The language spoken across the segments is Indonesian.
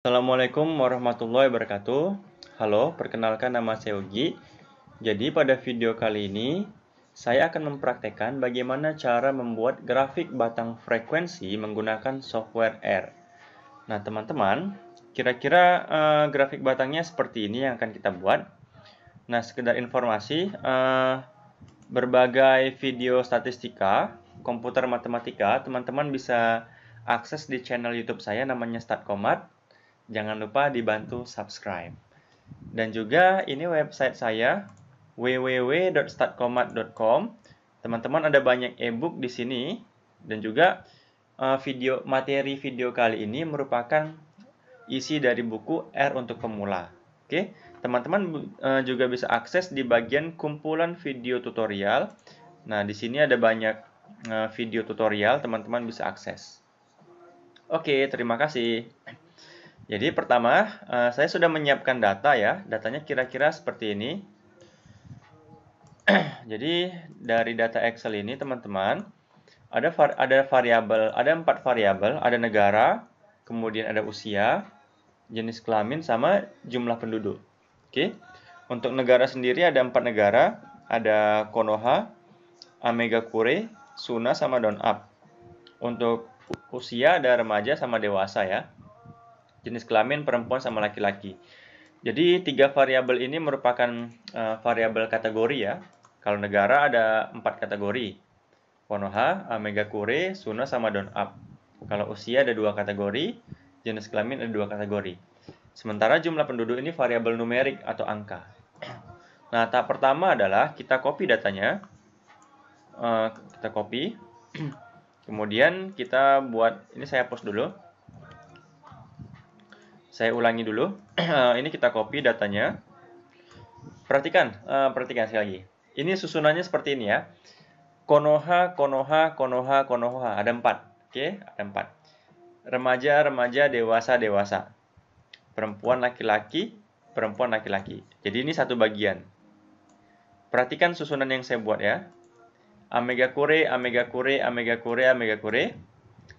Assalamualaikum warahmatullahi wabarakatuh. Halo, perkenalkan nama saya Ugi. Jadi pada video kali ini, saya akan mempraktekkan bagaimana cara membuat grafik batang frekuensi menggunakan software R. Nah teman-teman, kira-kira uh, grafik batangnya seperti ini yang akan kita buat. Nah sekedar informasi, uh, berbagai video statistika, komputer matematika, teman-teman bisa akses di channel YouTube saya namanya Statkomat Jangan lupa dibantu subscribe. Dan juga ini website saya www.startkomat.com. Teman-teman ada banyak e-book di sini dan juga eh, video materi video kali ini merupakan isi dari buku R untuk pemula. Oke, teman-teman eh, juga bisa akses di bagian kumpulan video tutorial. Nah, di sini ada banyak eh, video tutorial teman-teman bisa akses. Oke, terima kasih. Jadi pertama, eh, saya sudah menyiapkan data ya. Datanya kira-kira seperti ini. Jadi dari data Excel ini teman-teman, ada var ada variabel, ada empat variabel, ada negara, kemudian ada usia, jenis kelamin sama jumlah penduduk. Oke. Untuk negara sendiri ada empat negara, ada Konoha, Amegakure, Suna sama Don Up. Untuk usia ada remaja sama dewasa ya jenis kelamin perempuan sama laki-laki. Jadi tiga variabel ini merupakan uh, variabel kategori ya. Kalau negara ada empat kategori. Konoha, Kure, Suna sama Don Up. Kalau usia ada dua kategori, jenis kelamin ada dua kategori. Sementara jumlah penduduk ini variabel numerik atau angka. Nah, tahap pertama adalah kita copy datanya. Uh, kita copy. Kemudian kita buat, ini saya post dulu saya ulangi dulu. Eh, ini kita copy datanya. Perhatikan, eh, perhatikan sekali lagi. Ini susunannya seperti ini ya. Konoha, Konoha, Konoha, Konoha. Ada empat. Oke, ada empat. Remaja, remaja, dewasa, dewasa. Perempuan, laki-laki, perempuan, laki-laki. Jadi ini satu bagian. Perhatikan susunan yang saya buat ya. Amega kure, amega kure, amega kure, amega kure.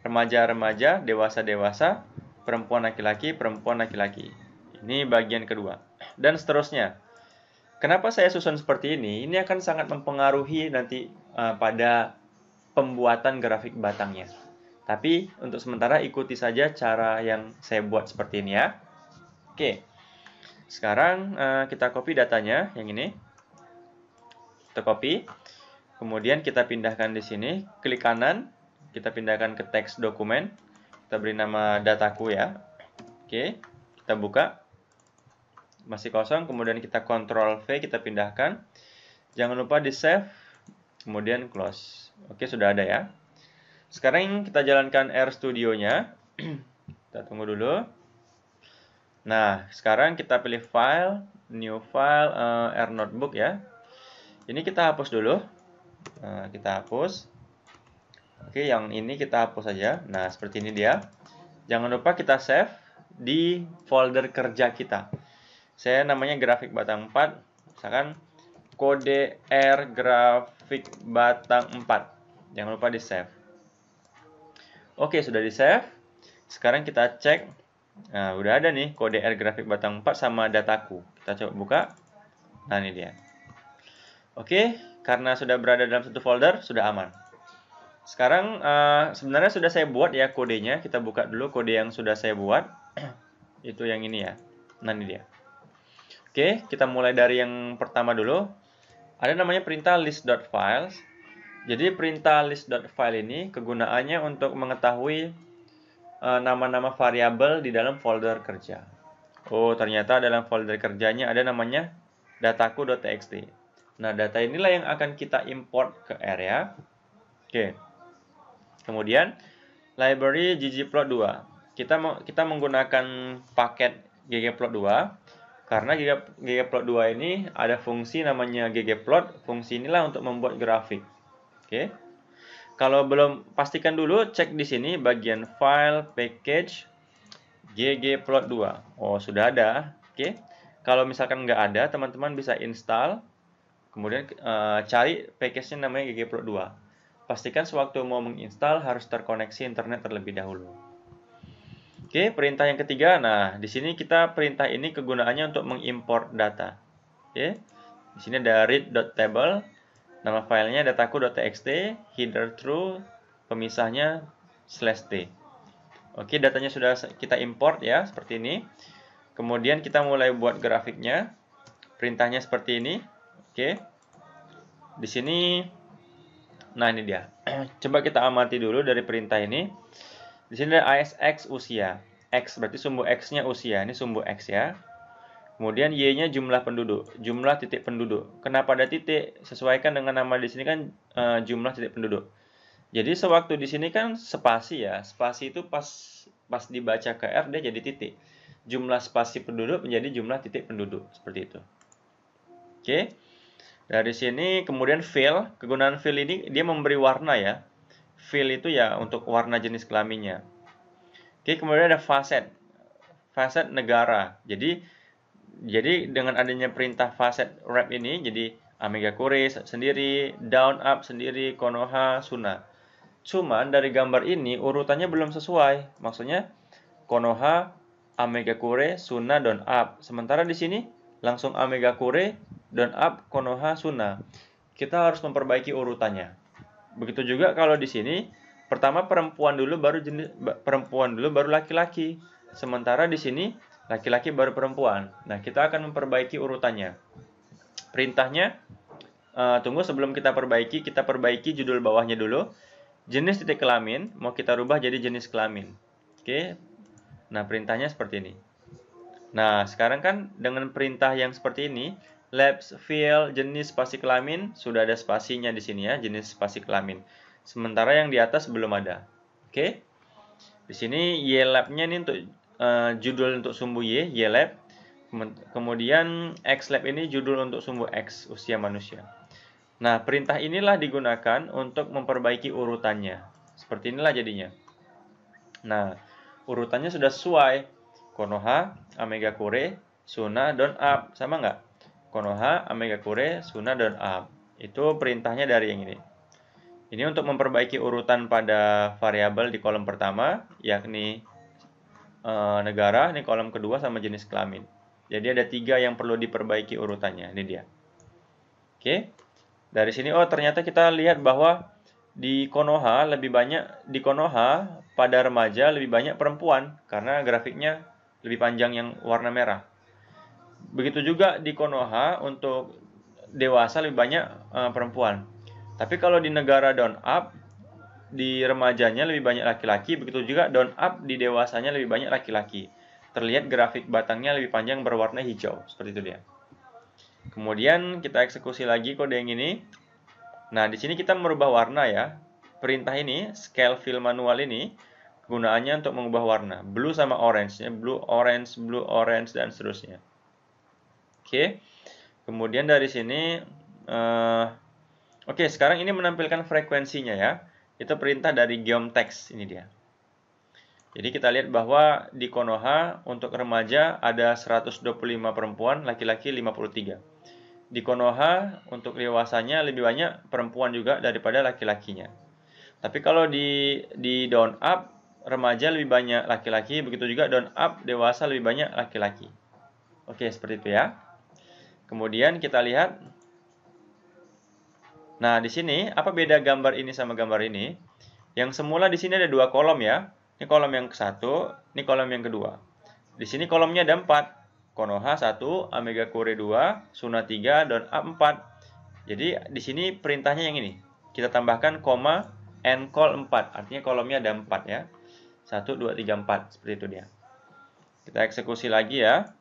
Remaja, remaja, dewasa, dewasa perempuan laki-laki, perempuan laki-laki. Ini bagian kedua. Dan seterusnya. Kenapa saya susun seperti ini? Ini akan sangat mempengaruhi nanti uh, pada pembuatan grafik batangnya. Tapi untuk sementara ikuti saja cara yang saya buat seperti ini ya. Oke. Sekarang uh, kita copy datanya yang ini. Kita copy. Kemudian kita pindahkan di sini, klik kanan, kita pindahkan ke teks dokumen kita beri nama dataku ya oke kita buka masih kosong kemudian kita kontrol V kita pindahkan jangan lupa di save kemudian close oke sudah ada ya sekarang kita jalankan RStudio nya kita tunggu dulu nah sekarang kita pilih file new file uh, R notebook ya ini kita hapus dulu nah, kita hapus Oke, yang ini kita hapus saja. Nah, seperti ini dia. Jangan lupa kita save di folder kerja kita. Saya namanya grafik batang 4. Misalkan kode R grafik batang 4. Jangan lupa di save. Oke, sudah di save. Sekarang kita cek. Nah, udah ada nih kode R grafik batang 4 sama dataku. Kita coba buka. Nah, ini dia. Oke, karena sudah berada dalam satu folder, sudah aman. Sekarang uh, sebenarnya sudah saya buat ya kodenya. Kita buka dulu kode yang sudah saya buat. Itu yang ini ya. Nah, ini dia. Oke, kita mulai dari yang pertama dulu. Ada namanya perintah list.files. Jadi perintah list.file ini kegunaannya untuk mengetahui eh, nama-nama uh, variabel di dalam folder kerja. Oh, ternyata dalam folder kerjanya ada namanya dataku.txt. Nah, data inilah yang akan kita import ke area. Oke. Okay. Kemudian library ggplot2. Kita kita menggunakan paket ggplot2 karena ggplot2 ini ada fungsi namanya ggplot. Fungsi inilah untuk membuat grafik. Oke. Kalau belum pastikan dulu cek di sini bagian file package ggplot2. Oh, sudah ada. Oke. Kalau misalkan nggak ada, teman-teman bisa install kemudian uh, cari package-nya namanya ggplot2. Pastikan sewaktu mau menginstal harus terkoneksi internet terlebih dahulu. Oke, perintah yang ketiga. Nah, di sini kita perintah ini kegunaannya untuk mengimport data. Oke. Di sini ada read.table, nama filenya dataku.txt, header true, pemisahnya slash t. Oke, datanya sudah kita import ya, seperti ini. Kemudian kita mulai buat grafiknya. Perintahnya seperti ini. Oke. Di sini Nah, ini dia. Coba kita amati dulu dari perintah ini. Di sini ada ASX usia. X berarti sumbu X-nya usia. Ini sumbu X ya. Kemudian Y-nya jumlah penduduk, jumlah titik penduduk. Kenapa ada titik? Sesuaikan dengan nama di sini kan e, jumlah titik penduduk. Jadi sewaktu di sini kan spasi ya. Spasi itu pas pas dibaca ke R dia jadi titik. Jumlah spasi penduduk menjadi jumlah titik penduduk seperti itu. Oke. Okay. Dari sini kemudian fill, kegunaan fill ini dia memberi warna ya. Fill itu ya untuk warna jenis kelaminnya. Oke, kemudian ada facet. Facet negara. Jadi jadi dengan adanya perintah facet wrap ini jadi Amiga Kure sendiri, Down Up sendiri, Konoha, Suna. Cuman dari gambar ini urutannya belum sesuai. Maksudnya Konoha, Amiga Kure, Suna, Down Up. Sementara di sini langsung Amiga Kure, dan up konoha suna. Kita harus memperbaiki urutannya. Begitu juga kalau di sini pertama perempuan dulu baru jenis perempuan dulu baru laki-laki. Sementara di sini laki-laki baru perempuan. Nah, kita akan memperbaiki urutannya. Perintahnya uh, tunggu sebelum kita perbaiki, kita perbaiki judul bawahnya dulu. Jenis titik kelamin mau kita rubah jadi jenis kelamin. Oke. Nah, perintahnya seperti ini. Nah, sekarang kan dengan perintah yang seperti ini, Labs fill jenis spasi kelamin sudah ada spasinya di sini ya, jenis spasi kelamin. Sementara yang di atas belum ada. Oke. Di sini Y labnya ini untuk uh, judul untuk sumbu Y, Y lab. Kemudian X lab ini judul untuk sumbu X, usia manusia. Nah, perintah inilah digunakan untuk memperbaiki urutannya. Seperti inilah jadinya. Nah, urutannya sudah sesuai. Konoha, Amega Kure, Suna, Don Up. Sama nggak? Konoha, Amegakure, Suna, dan Ab. Itu perintahnya dari yang ini. Ini untuk memperbaiki urutan pada variabel di kolom pertama, yakni e, negara, ini kolom kedua sama jenis kelamin. Jadi ada tiga yang perlu diperbaiki urutannya, ini dia. Oke, dari sini oh ternyata kita lihat bahwa di Konoha lebih banyak di Konoha pada remaja lebih banyak perempuan karena grafiknya lebih panjang yang warna merah. Begitu juga di Konoha untuk dewasa lebih banyak uh, perempuan. Tapi kalau di negara down up di remajanya lebih banyak laki-laki, begitu juga down up di dewasanya lebih banyak laki-laki. Terlihat grafik batangnya lebih panjang berwarna hijau, seperti itu dia. Kemudian kita eksekusi lagi kode yang ini. Nah, di sini kita merubah warna ya. Perintah ini, scale fill manual ini, kegunaannya untuk mengubah warna. Blue sama orange, ya. blue, orange, blue, orange, dan seterusnya. Oke. Kemudian dari sini uh, oke, sekarang ini menampilkan frekuensinya ya. Itu perintah dari Geomtext ini dia. Jadi kita lihat bahwa di Konoha untuk remaja ada 125 perempuan, laki-laki 53. Di Konoha untuk dewasanya lebih banyak perempuan juga daripada laki-lakinya. Tapi kalau di di down up remaja lebih banyak laki-laki, begitu juga down up dewasa lebih banyak laki-laki. Oke, seperti itu ya. Kemudian kita lihat. Nah, di sini apa beda gambar ini sama gambar ini? Yang semula di sini ada dua kolom ya. Ini kolom yang ke satu, ini kolom yang kedua. Di sini kolomnya ada empat. Konoha 1, Omega Kure 2, Suna 3, dan A 4. Jadi di sini perintahnya yang ini. Kita tambahkan koma and call 4. Artinya kolomnya ada 4 ya. 1, 2, 3, 4. Seperti itu dia. Kita eksekusi lagi ya.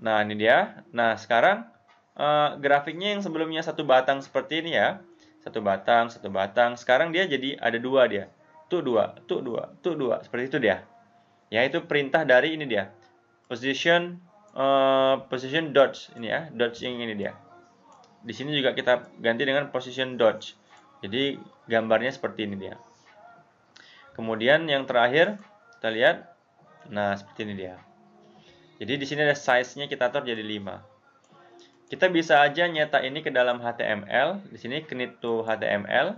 Nah, ini dia. Nah, sekarang uh, grafiknya yang sebelumnya satu batang seperti ini ya. Satu batang, satu batang. Sekarang dia jadi ada dua dia. Tuh dua, tuh dua, tuh dua. Seperti itu dia. Ya, itu perintah dari ini dia. Position, uh, position dodge. Ini ya, dodge yang ini dia. Di sini juga kita ganti dengan position dodge. Jadi, gambarnya seperti ini dia. Kemudian yang terakhir, kita lihat. Nah, seperti ini dia. Jadi di sini ada size-nya kita atur jadi 5. Kita bisa aja nyetak ini ke dalam HTML. Di sini knit to HTML.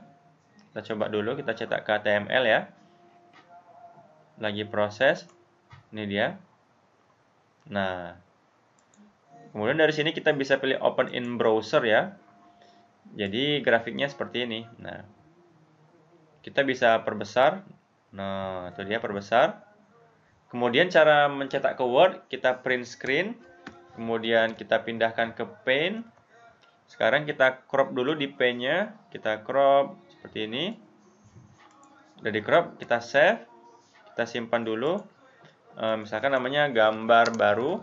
Kita coba dulu, kita cetak ke HTML ya. Lagi proses. Ini dia. Nah. Kemudian dari sini kita bisa pilih open in browser ya. Jadi grafiknya seperti ini. Nah. Kita bisa perbesar. Nah, itu dia perbesar Kemudian cara mencetak ke Word, kita print screen, kemudian kita pindahkan ke Paint. Sekarang kita crop dulu di Paint-nya, kita crop seperti ini. Sudah di crop, kita save, kita simpan dulu. E, misalkan namanya gambar baru.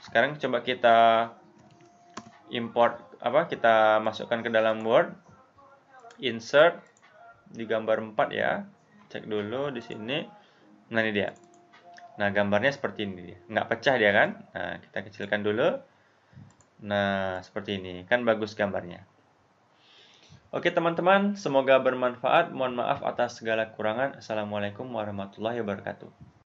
Sekarang coba kita import apa kita masukkan ke dalam Word. Insert di gambar 4 ya. Cek dulu di sini. Nah, ini dia. Nah, gambarnya seperti ini. Nggak pecah dia kan? Nah, kita kecilkan dulu. Nah, seperti ini. Kan bagus gambarnya. Oke, teman-teman. Semoga bermanfaat. Mohon maaf atas segala kekurangan. Assalamualaikum warahmatullahi wabarakatuh.